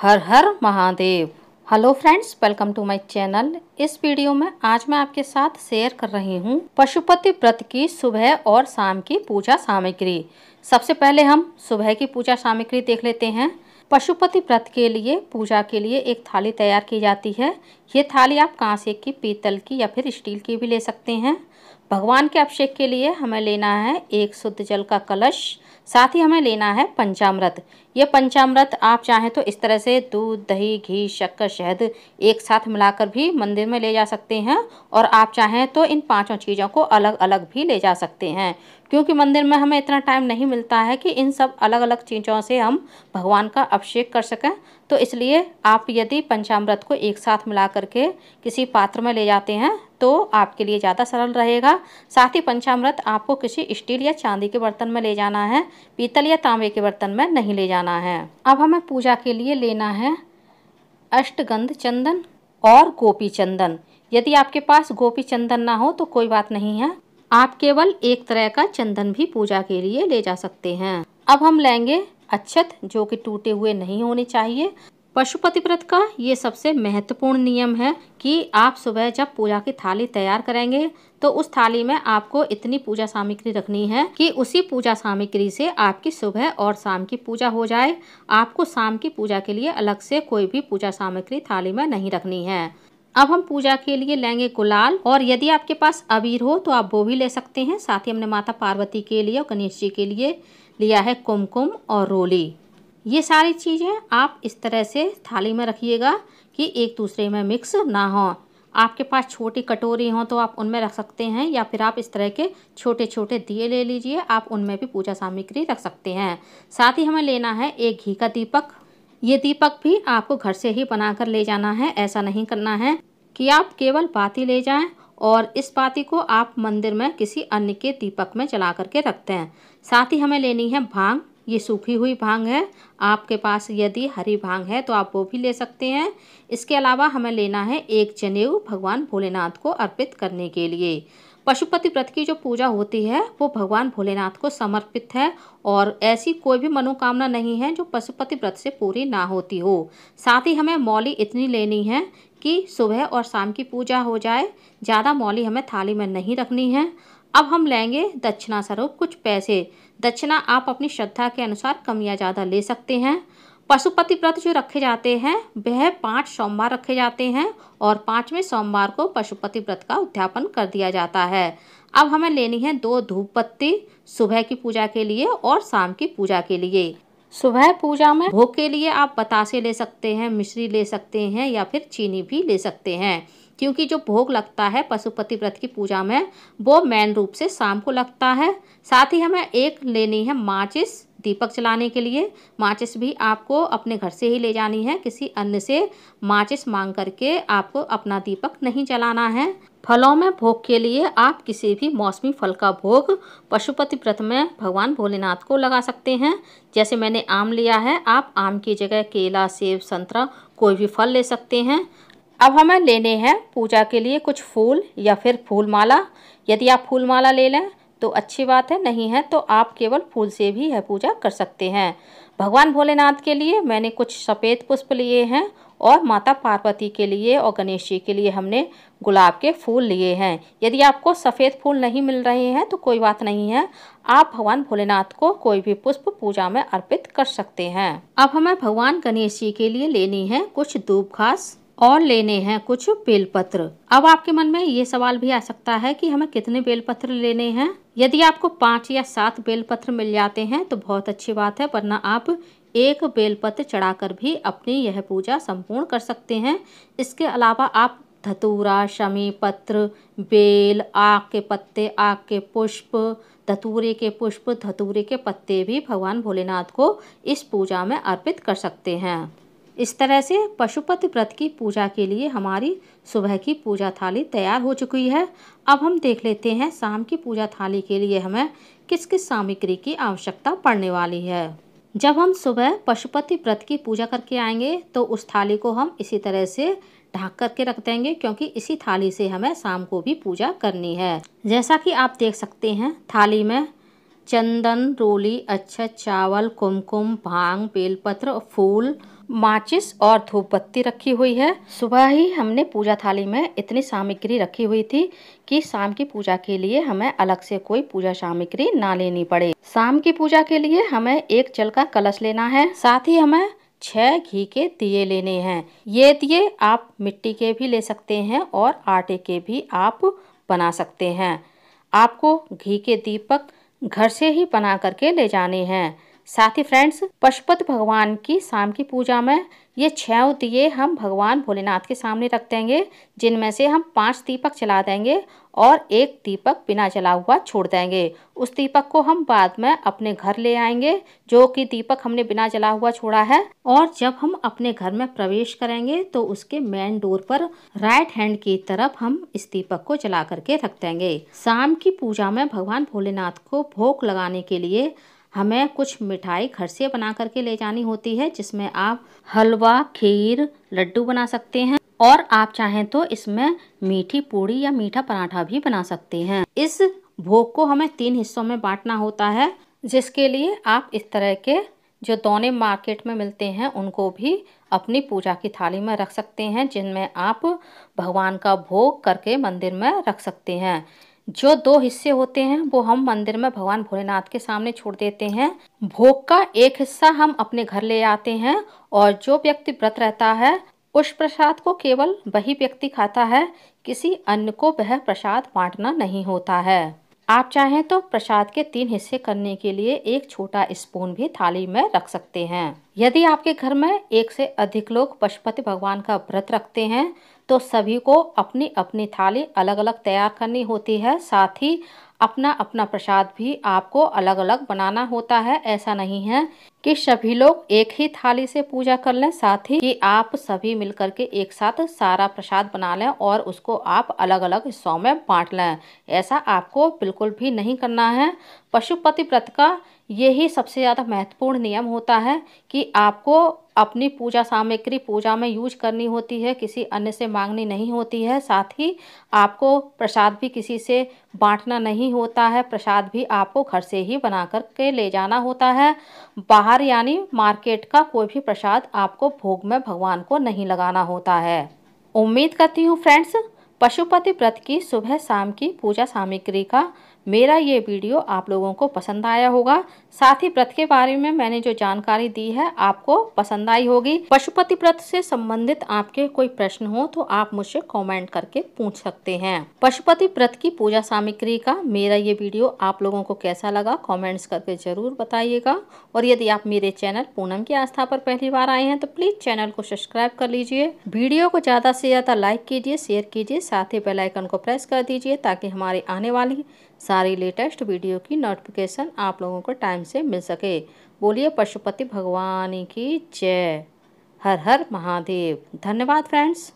हर हर Mahadev hello friends welcome to my channel इस video में आज मैं आपके साथ शेयर कर रही हूँ पशुपति व्रत की सुबह और शाम की पूजा सामग्री सबसे पहले हम सुबह की पूजा सामग्री देख लेते हैं पशुपति व्रत के लिए पूजा के लिए एक थाली तैयार की जाती है ये थाली आप कांसे की पीतल की या फिर स्टील की भी ले सकते हैं भगवान के अभिषेक के लिए हमें लेना है एक शुद्ध जल का कलश साथ ही हमें लेना है पंचामृत ये पंचामृत आप चाहें तो इस तरह से दूध दही घी शक्कर शहद एक साथ मिलाकर भी मंदिर में ले जा सकते हैं और आप चाहें तो इन पांचों चीज़ों को अलग अलग भी ले जा सकते हैं क्योंकि मंदिर में हमें इतना टाइम नहीं मिलता है कि इन सब अलग अलग चीज़ों से हम भगवान का अभिषेक कर सकें तो इसलिए आप यदि पंचामृत को एक साथ मिला करके किसी पात्र में ले जाते हैं तो आपके लिए ज़्यादा सरल रहेगा साथ ही पंचामृत आपको किसी स्टील या चांदी के बर्तन में ले जाना है पीतल या तांबे के बर्तन में नहीं ले जाना है अब हमें पूजा के लिए लेना है अष्टगंध चंदन और गोपी चंदन यदि आपके पास गोपी चंदन ना हो तो कोई बात नहीं है आप केवल एक तरह का चंदन भी पूजा के लिए ले जा सकते हैं अब हम लेंगे अच्छत जो कि टूटे हुए नहीं होने चाहिए पशुपति व्रत का ये सबसे महत्वपूर्ण नियम है कि आप सुबह जब पूजा की थाली तैयार करेंगे तो उस थाली में आपको इतनी पूजा सामग्री रखनी है कि उसी पूजा सामग्री से आपकी सुबह और शाम की पूजा हो जाए आपको शाम की पूजा के लिए अलग से कोई भी पूजा सामग्री थाली में नहीं रखनी है अब हम पूजा के लिए लेंगे गुलाल और यदि आपके पास अबीर हो तो आप वो भी ले सकते हैं साथ ही हमने माता पार्वती के लिए और गणेश जी के लिए लिया है कुमकुम और रोली ये सारी चीज़ें आप इस तरह से थाली में रखिएगा कि एक दूसरे में मिक्स ना हो आपके पास छोटी कटोरी हो तो आप उनमें रख सकते हैं या फिर आप इस तरह के छोटे छोटे दिए ले लीजिए आप उनमें भी पूजा सामग्री रख सकते हैं साथ ही हमें लेना है एक घी का दीपक ये दीपक भी आपको घर से ही बनाकर ले जाना है ऐसा नहीं करना है कि आप केवल बाती ले जाएं और इस पाती को आप मंदिर में किसी अन्य के दीपक में जला करके रखते हैं साथ ही हमें लेनी है भांग ये सूखी हुई भांग है आपके पास यदि हरी भांग है तो आप वो भी ले सकते हैं इसके अलावा हमें लेना है एक जनेऊ भगवान भोलेनाथ को अर्पित करने के लिए पशुपति व्रत की जो पूजा होती है वो भगवान भोलेनाथ को समर्पित है और ऐसी कोई भी मनोकामना नहीं है जो पशुपति व्रत से पूरी ना होती हो साथ ही हमें मौली इतनी लेनी है कि सुबह और शाम की पूजा हो जाए ज़्यादा मौली हमें थाली में नहीं रखनी है अब हम लेंगे दक्षिणा स्वरूप कुछ पैसे दक्षिणा आप अपनी श्रद्धा के अनुसार कम या ज़्यादा ले सकते हैं पशुपति व्रत जो रखे जाते हैं वह पाँच सोमवार रखे जाते हैं और पाँचवें सोमवार को पशुपति व्रत का उद्यापन कर दिया जाता है अब हमें लेनी है दो धूप पत्ती सुबह की पूजा के लिए और शाम की पूजा के लिए सुबह पूजा में भोग के लिए आप बतासे ले सकते हैं मिश्री ले सकते हैं या फिर चीनी भी ले सकते हैं क्योंकि जो भोग लगता है पशुपति व्रत की पूजा में वो मेन रूप से शाम को लगता है साथ ही हमें एक लेनी है माचिस दीपक चलाने के लिए माचिस भी आपको अपने घर से ही ले जानी है किसी अन्य से माचिस मांग करके आपको अपना दीपक नहीं चलाना है फलों में भोग के लिए आप किसी भी मौसमी फल का भोग पशुपति व्रत में भगवान भोलेनाथ को लगा सकते हैं जैसे मैंने आम लिया है आप आम की जगह केला सेब संतरा कोई भी फल ले सकते हैं अब हमें लेने हैं पूजा के लिए कुछ फूल या फिर फूल माला यदि आप फूल माला ले लें तो अच्छी बात है नहीं है तो आप केवल फूल से भी यह पूजा कर सकते हैं भगवान भोलेनाथ के लिए मैंने कुछ सफ़ेद पुष्प लिए हैं और माता पार्वती के लिए और गणेश जी के लिए हमने गुलाब के फूल लिए हैं यदि आपको सफ़ेद फूल नहीं मिल रहे हैं तो कोई बात नहीं है आप भगवान भोलेनाथ को कोई भी पुष्प पूजा में अर्पित कर सकते हैं अब हमें भगवान गणेश जी के लिए लेनी है कुछ दूब घास और लेने हैं कुछ बेलपत्र अब आपके मन में ये सवाल भी आ सकता है कि हमें कितने बेलपत्र लेने हैं यदि आपको पाँच या सात बेलपत्र मिल जाते हैं तो बहुत अच्छी बात है वरना आप एक बेलपत्र चढ़ाकर भी अपनी यह पूजा संपूर्ण कर सकते हैं इसके अलावा आप धतूरा शमी पत्र बेल आग के पत्ते आग के पुष्प धतूरे के पुष्प धतूरे के पत्ते भी भगवान भोलेनाथ को इस पूजा में अर्पित कर सकते हैं इस तरह से पशुपति व्रत की पूजा के लिए हमारी सुबह की पूजा थाली तैयार हो चुकी है अब हम देख लेते हैं शाम की पूजा थाली के लिए हमें किस किस सामग्री की आवश्यकता पड़ने वाली है जब हम सुबह पशुपति व्रत की पूजा करके आएंगे तो उस थाली को हम इसी तरह से ढक करके रख देंगे क्योंकि इसी थाली से हमें शाम को भी पूजा करनी है जैसा कि आप देख सकते हैं थाली में चंदन रोली अच्छा चावल कुमकुम भांग बेलपत्र फूल माचिस और धूप बत्ती रखी हुई है सुबह ही हमने पूजा थाली में इतनी सामग्री रखी हुई थी कि शाम की पूजा के लिए हमें अलग से कोई पूजा सामग्री ना लेनी पड़े शाम की पूजा के लिए हमें एक जल का कलश लेना है साथ ही हमें छह घी के दिए लेने हैं ये दिए आप मिट्टी के भी ले सकते हैं और आटे के भी आप बना सकते हैं आपको घी के दीपक घर से ही बना करके ले जाने हैं साथ ही फ्रेंड्स पशुपति भगवान की शाम की पूजा में ये छह दिए हम भगवान भोलेनाथ के सामने रख देंगे जिनमें से हम पांच दीपक चला देंगे और एक दीपक बिना जला हुआ छोड़ देंगे उस दीपक को हम बाद में अपने घर ले आएंगे जो कि दीपक हमने बिना जला हुआ छोड़ा है और जब हम अपने घर में प्रवेश करेंगे तो उसके मेन डोर पर राइट हैंड की तरफ हम इस दीपक को जला करके रख देंगे शाम की पूजा में भगवान भोलेनाथ को भोग लगाने के लिए हमें कुछ मिठाई घर से बना करके ले जानी होती है जिसमें आप हलवा खीर लड्डू बना सकते हैं और आप चाहें तो इसमें मीठी पूड़ी या मीठा पराठा भी बना सकते हैं इस भोग को हमें तीन हिस्सों में बांटना होता है जिसके लिए आप इस तरह के जो दोने मार्केट में मिलते हैं उनको भी अपनी पूजा की थाली में रख सकते हैं जिनमें आप भगवान का भोग करके मंदिर में रख सकते हैं जो दो हिस्से होते हैं वो हम मंदिर में भगवान भोलेनाथ के सामने छोड़ देते हैं भोग का एक हिस्सा हम अपने घर ले आते हैं और जो व्यक्ति व्रत रहता है उस प्रसाद को केवल वही व्यक्ति खाता है किसी अन्य को वह प्रसाद बांटना नहीं होता है आप चाहें तो प्रसाद के तीन हिस्से करने के लिए एक छोटा स्पून भी थाली में रख सकते हैं यदि आपके घर में एक से अधिक लोग पशुपति भगवान का व्रत रखते हैं तो सभी को अपनी अपनी थाली अलग अलग तैयार करनी होती है साथ ही अपना अपना प्रसाद भी आपको अलग अलग बनाना होता है ऐसा नहीं है कि सभी लोग एक ही थाली से पूजा कर लें साथ ही कि आप सभी मिलकर के एक साथ सारा प्रसाद बना लें और उसको आप अलग अलग हिस्सों में बांट लें ऐसा आपको बिल्कुल भी नहीं करना है पशुपति व्रत का यही सबसे ज़्यादा महत्वपूर्ण नियम होता है कि आपको अपनी पूजा सामग्री पूजा में यूज करनी होती है किसी अन्य से मांगनी नहीं होती है साथ ही आपको प्रसाद भी किसी से बांटना नहीं होता है प्रसाद भी आपको घर से ही बना कर के ले जाना होता है बाहर यानी मार्केट का कोई भी प्रसाद आपको भोग में भगवान को नहीं लगाना होता है उम्मीद करती हूँ फ्रेंड्स पशुपति व्रत की सुबह शाम की पूजा सामग्री का मेरा ये वीडियो आप लोगों को पसंद आया होगा साथ ही व्रत के बारे में मैंने जो जानकारी दी है आपको पसंद आई होगी पशुपति व्रत से संबंधित आपके कोई प्रश्न हो तो आप मुझसे कमेंट करके पूछ सकते हैं पशुपति व्रत की पूजा सामग्री का मेरा ये वीडियो आप लोगों को कैसा लगा कमेंट्स करके जरूर बताइएगा और यदि आप मेरे चैनल पूनम की आस्था पर पहली बार आए हैं तो प्लीज चैनल को सब्सक्राइब कर लीजिए वीडियो को ज्यादा से ज्यादा लाइक कीजिए शेयर कीजिए साथ ही बेलाइकन को प्रेस कर दीजिए ताकि हमारे आने वाली सारी लेटेस्ट वीडियो की नोटिफिकेशन आप लोगों को टाइम से मिल सके बोलिए पशुपति भगवान की जय हर हर महादेव धन्यवाद फ्रेंड्स